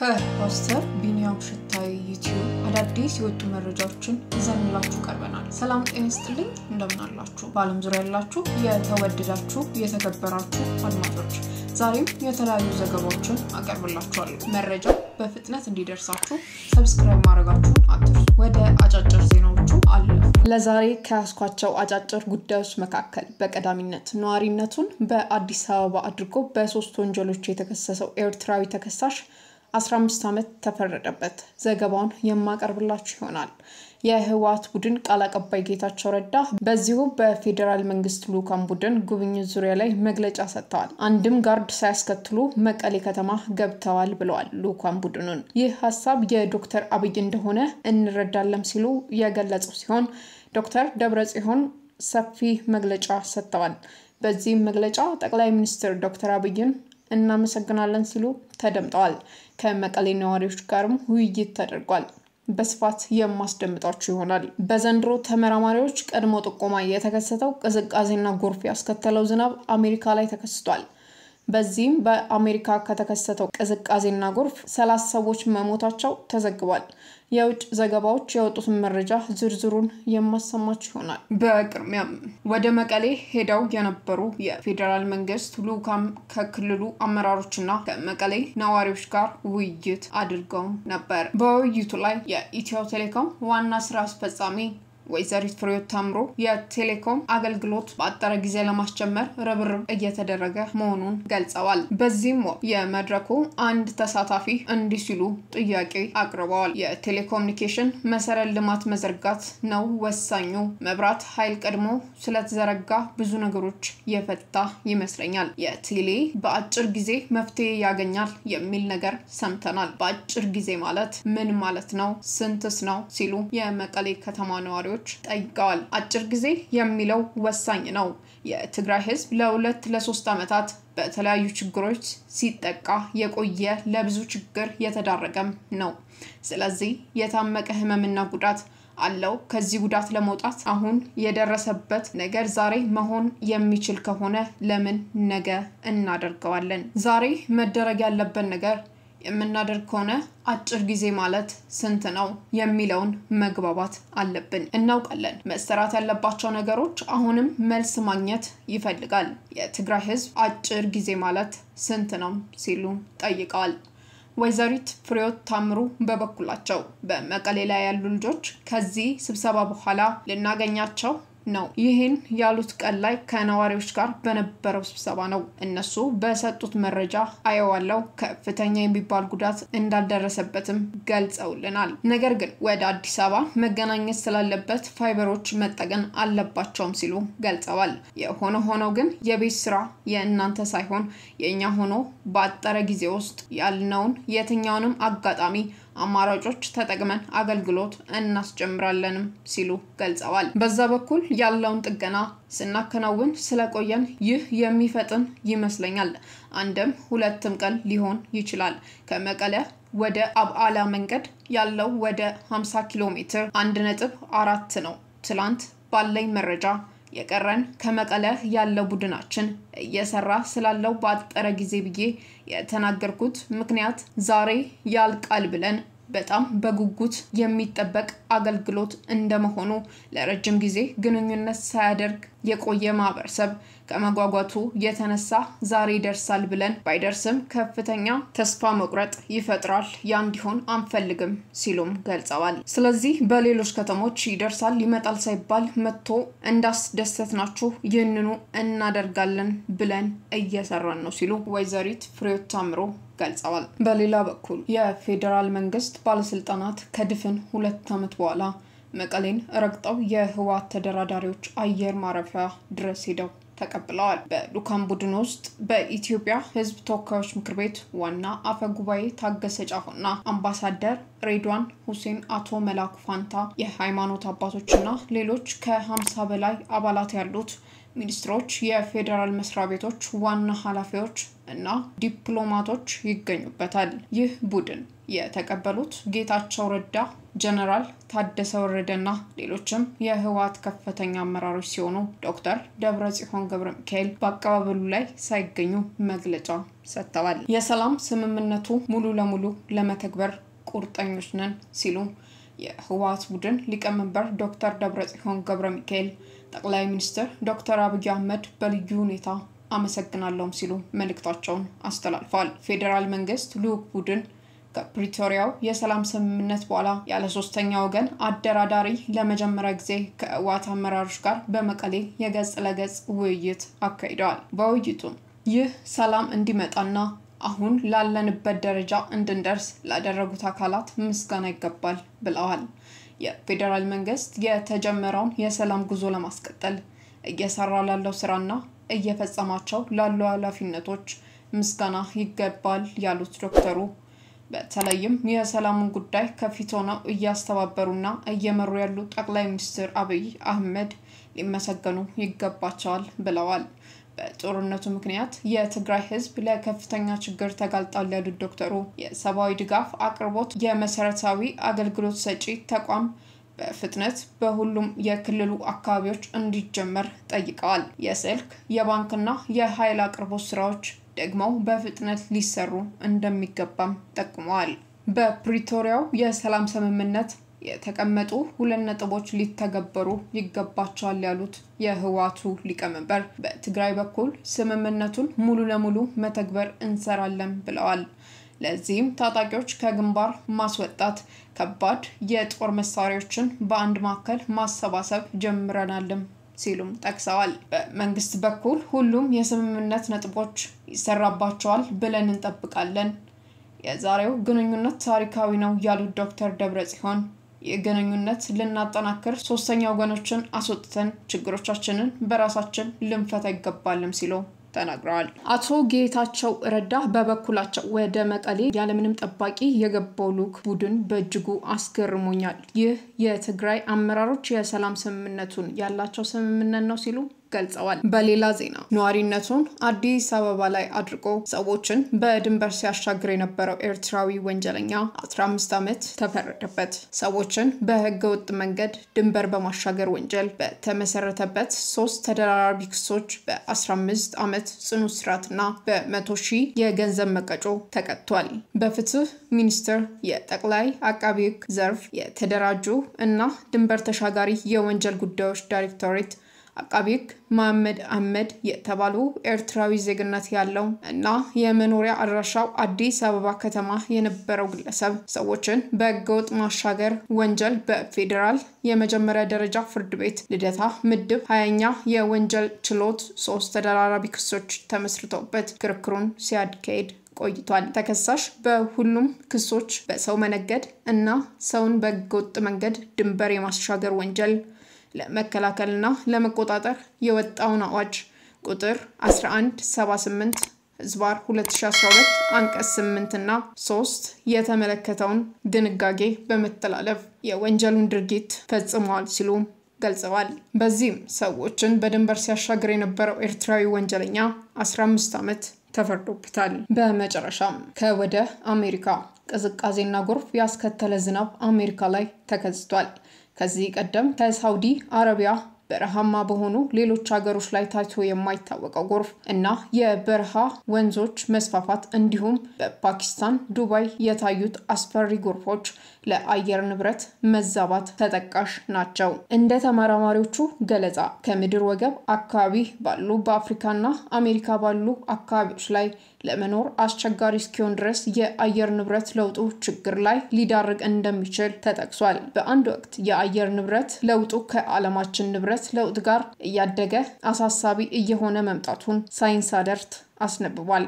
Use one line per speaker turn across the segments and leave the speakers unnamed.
ከፓስተር ቢኒያም ሽታይ ዩቲዩብ አዳዲስ የወጡ መረጃዎችን ይዘንላችሁ ቀርበናል። ሰላም ጤና ይስጥልኝ፣ እንደምን አላችሁ? በዓለም ዙሪያ ያላችሁ የተወደዳችሁ የተከበራችሁ አድማጮች ዛሬም የተለያዩ ዘገባዎችን አቀርብላችኋለሁ። መረጃው በፍጥነት እንዲደርሳችሁ ሰብስክራይብ ማድረጋችሁን አትርሱ። ወደ አጫጭር ዜናዎቹ አለፉ። ለዛሬ ከያስኳቸው አጫጭር ጉዳዮች መካከል በቀዳሚነት ነዋሪነቱን በአዲስ አበባ አድርጎ በሶስት ወንጀሎች የተከሰሰው ኤርትራዊ ተከሳሽ 15 ዓመት ተፈረደበት። ዘገባውን የማቀርብላችሁ ይሆናል። የህወሓት ቡድን ቃል አቀባይ ጌታቸው ረዳ በዚሁ በፌዴራል መንግስት ልዑካን ቡድን ጉብኝት ዙሪያ ላይ መግለጫ ሰጥተዋል። አንድም ጋርድ ሳያስከትሉ መቀሌ ከተማ ገብተዋል ብለዋል ልዑካን ቡድኑን። ይህ ሀሳብ የዶክተር አብይ እንደሆነ እንረዳለም ሲሉ የገለጹ ሲሆን ዶክተር ደብረጽዮን ሰፊ መግለጫ ሰጥተዋል። በዚህም መግለጫ ጠቅላይ ሚኒስትር ዶክተር አብይን እናመሰግናለን ሲሉ ተደምጠዋል። ከመቀሌ ነዋሪዎች ጋርም ውይይት ተደርጓል። በስፋት የማስደምጣችሁ ይሆናል። በዘንድሮ ተመራማሪዎች ቀድሞ ጥቆማ የተከሰተው ቅዝቃዜና ጎርፍ ያስከተለው ዝናብ አሜሪካ ላይ ተከስቷል። በዚህም በአሜሪካ ከተከሰተው ቅዝቃዜና ጎርፍ ሰላሳ ሰዎች መሞታቸው ተዘግቧል። የውጭ ዘገባዎች የወጡትን መረጃ ዝርዝሩን የማሰማች ይሆናል። በቅድሚያም ወደ መቀሌ ሄደው የነበሩ የፌዴራል መንግስት ልዑካን ከክልሉ አመራሮችና ከመቀሌ ነዋሪዎች ጋር ውይይት አድርገው ነበር። በውይይቱ ላይ የኢትዮ ቴሌኮም ዋና ስራ አስፈጻሚ ወይዘሪት ፍሬዎት ታምሮ የቴሌኮም አገልግሎት በአጠረ ጊዜ ለማስጀመር ርብርብ እየተደረገ መሆኑን ገልጸዋል። በዚህም ወቅት የመድረኩ አንድ ተሳታፊ እንዲህ ሲሉ ጥያቄ አቅርበዋል። የቴሌኮሙኒኬሽን መሰረ ልማት መዘርጋት ነው ወሳኙ። መብራት ኃይል ቀድሞ ስለተዘረጋ ብዙ ነገሮች የፈታ ይመስለኛል። የቴሌ በአጭር ጊዜ መፍትሄ ያገኛል የሚል ነገር ሰምተናል። በአጭር ጊዜ ማለት ምን ማለት ነው? ስንትስ ነው? ሲሉ የመቀሌ ከተማ ነዋሪዎች ተወካዮች ጠይቀዋል። አጭር ጊዜ የሚለው ወሳኝ ነው። የትግራይ ህዝብ ለሁለት ለሶስት ዓመታት በተለያዩ ችግሮች ሲጠቃ የቆየ ለብዙ ችግር የተዳረገም ነው። ስለዚህ የታመቀ ህመምና ጉዳት አለው። ከዚህ ጉዳት ለመውጣት አሁን የደረሰበት ነገር ዛሬ መሆን የሚችል ከሆነ ለምን ነገ እናደርገዋለን? ዛሬ መደረግ ያለበት ነገር የምናደርግ ከሆነ አጭር ጊዜ ማለት ስንት ነው የሚለውን መግባባት አለብን። እናውቃለን መሰራት ያለባቸው ነገሮች አሁንም መልስ ማግኘት ይፈልጋል። የትግራይ ህዝብ አጭር ጊዜ ማለት ስንት ነው ሲሉ ጠይቀዋል። ወይዘሪት ፍሬዎት ታምሩ በበኩላቸው በመቀሌ ላይ ያሉ ልጆች ከዚህ ስብሰባ በኋላ ልናገኛቸው ነው። ይህን ያሉት ቀን ላይ ከነዋሪዎች ጋር በነበረው ስብሰባ ነው። እነሱ በሰጡት መረጃ አየዋለው ከፍተኛ የሚባል ጉዳት እንዳልደረሰበትም ገልጸውልናል። ነገር ግን ወደ አዲስ አበባ መገናኘት ስላለበት ፋይበሮች መጠገን አለባቸውም ሲሉ ገልጸዋል። የሆነ ሆኖ ግን የቤት ስራ የእናንተ ሳይሆን የእኛ ሆኖ በአጠረ ጊዜ ውስጥ ያልነውን የትኛውንም አጋጣሚ አማራጮች ተጠቅመን አገልግሎት እናስጀምራለንም ሲሉ ገልጸዋል። በዛ በኩል ያለውን ጥገና ስናከናውን ስለቆየን ይህ የሚፈጥን ይመስለኛል። አንድም ሁለትም ቀን ሊሆን ይችላል። ከመቀለ ወደ አብዓላ መንገድ ያለው ወደ 50 ኪሎ ሜትር አራት ነው። ትላንት ባለኝ መረጃ የቀረን ከመቀለ ያለው ቡድናችን እየሰራ ስላለው ባጠረ ጊዜ ብዬ የተናገርኩት ምክንያት ዛሬ ያልቃል ብለን በጣም በጉጉት የሚጠበቅ አገልግሎት እንደመሆኑ ለረጅም ጊዜ ግንኙነት ሳያደርግ የቆየ ማህበረሰብ ከመጓጓቱ የተነሳ ዛሬ ይደርሳል ብለን ባይደርስም ከፍተኛ ተስፋ መቁረጥ ይፈጥራል። ያ እንዲሆን አንፈልግም ሲሉም ገልጸዋል። ስለዚህ በሌሎች ከተሞች ይደርሳል ይመጣል ሳይባል መጥቶ እንዳስደሰት ናችሁ ይህንኑ እናደርጋለን ብለን እየሰራን ነው ሲሉ ወይዘሪት ፍሬዎት ታምሮ ገልጸዋል። በሌላ በኩል የፌዴራል መንግስት ባለስልጣናት ከድፍን ሁለት ዓመት በኋላ መቀሌን ረግጠው የህወሓት ተደራዳሪዎች አየር ማረፊያ ድረስ ሄደው ተቀብለዋል። በሉካም ቡድን ውስጥ በኢትዮጵያ ህዝብ ተወካዮች ምክር ቤት ዋና አፈ ጉባኤ ታገሰ ጫፎና አምባሳደር ሬድዋን ሁሴን፣ አቶ መላኩ ፋንታ፣ የሃይማኖት አባቶችና ሌሎች ከ50 በላይ አባላት ያሉት ሚኒስትሮች፣ የፌዴራል መስሪያ ቤቶች ዋና ኃላፊዎች እና ዲፕሎማቶች ይገኙበታል። ይህ ቡድን የተቀበሉት ጌታቸው ረዳ፣ ጀነራል ታደሰ ወረደና ሌሎችም የህወሓት ከፍተኛ አመራሮች ሲሆኑ ዶክተር ደብረጽዮን ገብረ ሚካኤል በአቀባበሉ ላይ ሳይገኙ መግለጫ ሰጥተዋል። የሰላም ስምምነቱ ሙሉ ለሙሉ ለመተግበር ቁርጠኞች ነን ሲሉ የህወሓት ቡድን ሊቀመንበር ዶክተር ደብረጽዮን ገብረ ሚካኤል ጠቅላይ ሚኒስትር ዶክተር አብይ አህመድ በልዩ ሁኔታ አመሰግናለሁም ሲሉ መልእክታቸውን አስተላልፈዋል። ፌዴራል መንግስት ልዑክ ቡድን ከፕሪቶሪያው የሰላም ስምምነት በኋላ ያለ ሶስተኛ ወገን አደራዳሪ ለመጀመሪያ ጊዜ ከህወሓት አመራሮች ጋር በመቀሌ የገጽ ለገጽ ውይይት አካሂደዋል። በውይይቱም ይህ ሰላም እንዲመጣና አሁን ላለንበት ደረጃ እንድንደርስ ላደረጉት አካላት ምስጋና ይገባል ብለዋል። የፌዴራል መንግስት የተጀመረውን የሰላም ጉዞ ለማስቀጠል እየሰራ ላለው ስራና እየፈጸማቸው ላሉ ኃላፊነቶች ምስጋና ይገባል ያሉት ዶክተሩ በተለይም የሰላሙን ጉዳይ ከፊት ሆነው እያስተባበሩና እየመሩ ያሉ ጠቅላይ ሚኒስትር አብይ አህመድ ሊመሰገኑ ይገባቸዋል ብለዋል። በጦርነቱ ምክንያት የትግራይ ህዝብ ለከፍተኛ ችግር ተጋልጧል ያሉት ዶክተሩ የሰብአዊ ድጋፍ አቅርቦት የመሰረታዊ አገልግሎት ሰጪ ተቋም በፍጥነት በሁሉም የክልሉ አካባቢዎች እንዲጀመር ጠይቀዋል። የስልክ የባንክና የኃይል አቅርቦት ስራዎች ደግሞ በፍጥነት ሊሰሩ እንደሚገባም ጠቁመዋል። በፕሪቶሪያው የሰላም ስምምነት የተቀመጡ ሁለት ነጥቦች ሊተገበሩ ይገባቸዋል ያሉት የህወሓቱ ሊቀመንበር በትግራይ በኩል ስምምነቱን ሙሉ ለሙሉ መተግበር እንሰራለን ብለዋል። ለዚህም ታጣቂዎች ከግንባር ማስወጣት፣ ከባድ የጦር መሳሪያዎችን በአንድ ማዕከል ማሰባሰብ ጀምረናልም ሲሉም ጠቅሰዋል። በመንግስት በኩል ሁሉም የስምምነት ነጥቦች ይሰራባቸዋል ብለን እንጠብቃለን። የዛሬው ግንኙነት ታሪካዊ ነው ያሉት ዶክተር ደብረ ጽዮን የግንኙነት ልናጠናክር ሶስተኛ ወገኖችን አስወጥተን ችግሮቻችንን በራሳችን ልንፈታ ይገባልም ሲሉ ተናግረዋል። አቶ ጌታቸው ረዳ በበኩላቸው ወደ መቀሌ ያለምንም ጠባቂ የገባው ልዑክ ቡድን በእጅጉ አስገርሞኛል። ይህ የትግራይ አመራሮች የሰላም ስምምነቱን ያላቸው ስምምነት ነው ሲሉ ገልጸዋል። በሌላ ዜና ነዋሪነቱን አዲስ አበባ ላይ አድርጎ ሰዎችን በድንበር ሲያሻግር የነበረው ኤርትራዊ ወንጀለኛ 15 ዓመት ተፈረደበት። ሰዎችን በህገወጥ መንገድ ድንበር በማሻገር ወንጀል በተመሰረተበት ሶስት ተደራራቢ ክሶች በ15 ዓመት ጽኑ እስራትና በመቶ ሺህ የገንዘብ መቀጮ ተቀጥቷል። በፍትህ ሚኒስቴር የጠቅላይ አቃቢ ህግ ዘርፍ የተደራጁ እና ድንበር ተሻጋሪ የወንጀል ጉዳዮች ዳይሬክቶሬት አቃቤ ሕግ መሐመድ አህመድ የተባሉ ኤርትራዊ ዜግነት ያለው እና የመኖሪያ አድራሻው አዲስ አበባ ከተማ የነበረው ግለሰብ ሰዎችን በህገወጥ ማሻገር ወንጀል በፌዴራል የመጀመሪያ ደረጃ ፍርድ ቤት ልደታ ምድብ ሀያኛ የወንጀል ችሎት ሶስት ተደራራቢ ክሶች ተመስርተውበት ክርክሩን ሲያካሄድ ቆይቷል። ተከሳሽ በሁሉም ክሶች በሰው መነገድ እና ሰውን በህገወጥ መንገድ ድንበር የማሻገር ወንጀል ለመከላከልና ለመቆጣጠር የወጣውን አዋጅ ቁጥር 1178 ህዝባር 2012 አንቀጽ 8 እና 3 የተመለከተውን ድንጋጌ በመተላለፍ የወንጀሉን ድርጊት ፈጽመዋል ሲሉም ገልጸዋል። በዚህም ሰዎችን በድንበር ሲያሻግር የነበረው ኤርትራዊ ወንጀለኛ 15 ዓመት ተፈርዶበታል። በመጨረሻም ከወደ አሜሪካ ቅዝቃዜና ጎርፍ ያስከተለ ዝናብ አሜሪካ ላይ ተከስቷል። ከዚህ ቀደም ከሳውዲ አረቢያ በረሃማ በሆኑ ሌሎች ሀገሮች ላይ ታይቶ የማይታወቀው ጎርፍ እና የበረሃ ወንዞች መስፋፋት እንዲሁም በፓኪስታን ዱባይ የታዩት አስፈሪ ጎርፎች ለአየር ንብረት መዛባት ተጠቃሽ ናቸው። እንደ ተመራማሪዎቹ ገለጻ ከምድር ወገብ አካባቢ ባሉ በአፍሪካና አሜሪካ ባሉ አካባቢዎች ላይ ለመኖር አስቸጋሪ እስኪሆን ድረስ የአየር ንብረት ለውጡ ችግር ላይ ሊዳርግ እንደሚችል ተጠቅሷል። በአንድ ወቅት የአየር ንብረት ለውጡ ከዓለማችን ንብረት ለውጥ ጋር እያደገ አሳሳቢ እየሆነ መምጣቱን ሳይንስ አደርት አስነብቧል።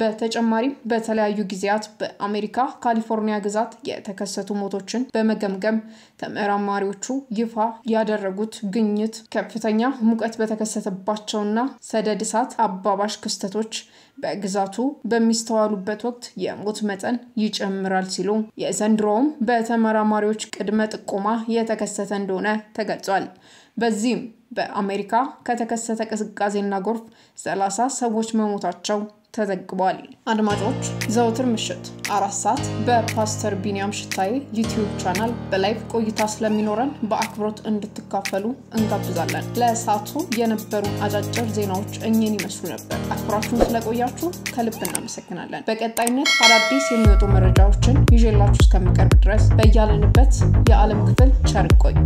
በተጨማሪም በተለያዩ ጊዜያት በአሜሪካ ካሊፎርኒያ ግዛት የተከሰቱ ሞቶችን በመገምገም ተመራማሪዎቹ ይፋ ያደረጉት ግኝት ከፍተኛ ሙቀት በተከሰተባቸውና ሰደድ እሳት አባባሽ ክስተቶች በግዛቱ በሚስተዋሉበት ወቅት የሞት መጠን ይጨምራል ሲሉ የዘንድሮውም በተመራማሪዎች ቅድመ ጥቆማ የተከሰተ እንደሆነ ተገልጿል። በዚህም በአሜሪካ ከተከሰተ ቅዝቃዜና ጎርፍ ሰላሳ ሰዎች መሞታቸው ተዘግቧል። አድማጮች ዘውትር ምሽት አራት ሰዓት በፓስተር ቢንያም ሽታዬ ዩቲዩብ ቻናል በላይቭ ቆይታ ስለሚኖረን በአክብሮት እንድትካፈሉ እንጋብዛለን። ለሰዓቱ የነበሩ አጫጭር ዜናዎች እኚህን ይመስሉ ነበር። አክብራችሁን ስለቆያችሁ ከልብ እናመሰግናለን። በቀጣይነት አዳዲስ የሚወጡ መረጃዎችን ይዤላችሁ እስከምቀርብ ድረስ በያለንበት የዓለም ክፍል ቸር ቆዩ።